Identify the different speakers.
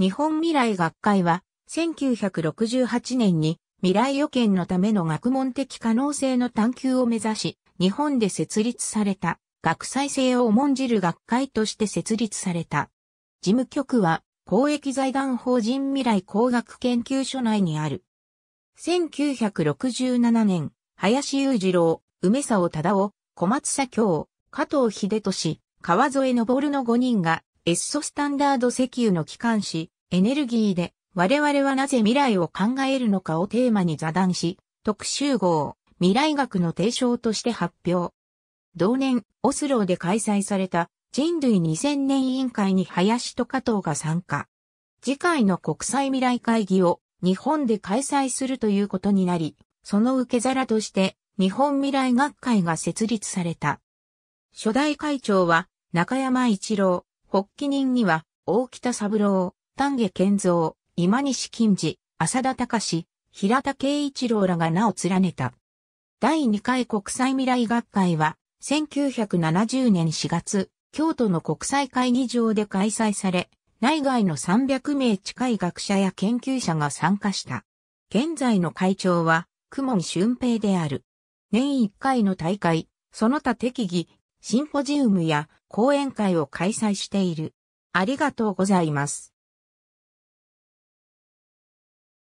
Speaker 1: 日本未来学会は、1968年に未来予見のための学問的可能性の探求を目指し、日本で設立された、学際性を重んじる学会として設立された。事務局は、公益財団法人未来工学研究所内にある。1967年、林雄二郎、梅沢忠夫、小松左京、加藤秀俊、川添昇の5人がエッソスタンダード石油の機関誌、エネルギーで、我々はなぜ未来を考えるのかをテーマに座談し、特集号、未来学の提唱として発表。同年、オスローで開催された人類2000年委員会に林と加藤が参加。次回の国際未来会議を日本で開催するということになり、その受け皿として日本未来学会が設立された。初代会長は中山一郎。発起人には、大北三郎、丹下健三、今西金次、浅田隆、平田圭一郎らが名を連ねた。第2回国際未来学会は、1970年4月、京都の国際会議場で開催され、内外の300名近い学者や研究者が参加した。現在の会長は、久門俊平である。年1回の大会、その他適宜、シンポジウムや講演会を開催している。ありがとうございます。